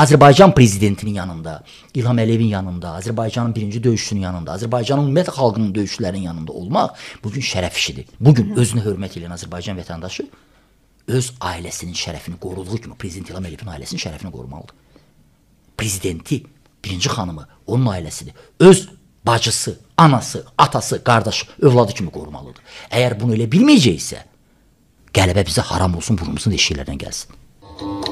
Azərbaycan prezidentinin yanında, İlham Əliyevin yanında, Azərbaycanın birinci döyüşçünün yanında, Azərbaycanın ümumiyyətlə xalqının döyüşçülərinin yanında olmaq bu gün şərəf işidir. Bu gün özünə hörmət edən Azərbaycan vətəndaşı öz ailəsinin şərəfini qoruduğu kimi prezident İlham Əliyevin ailəsinin şərəfini qorumalıdır. Prezidenti, birinci xanımı, onun ailəsidir. Öz bacısı, anası, atası, qardaşı, övladı kimi qorumalıdır. Əgər bunu elə bilməyəcəksə, qələbə bizə haram olsun, burnumuzun deşiklərindən gəlsin.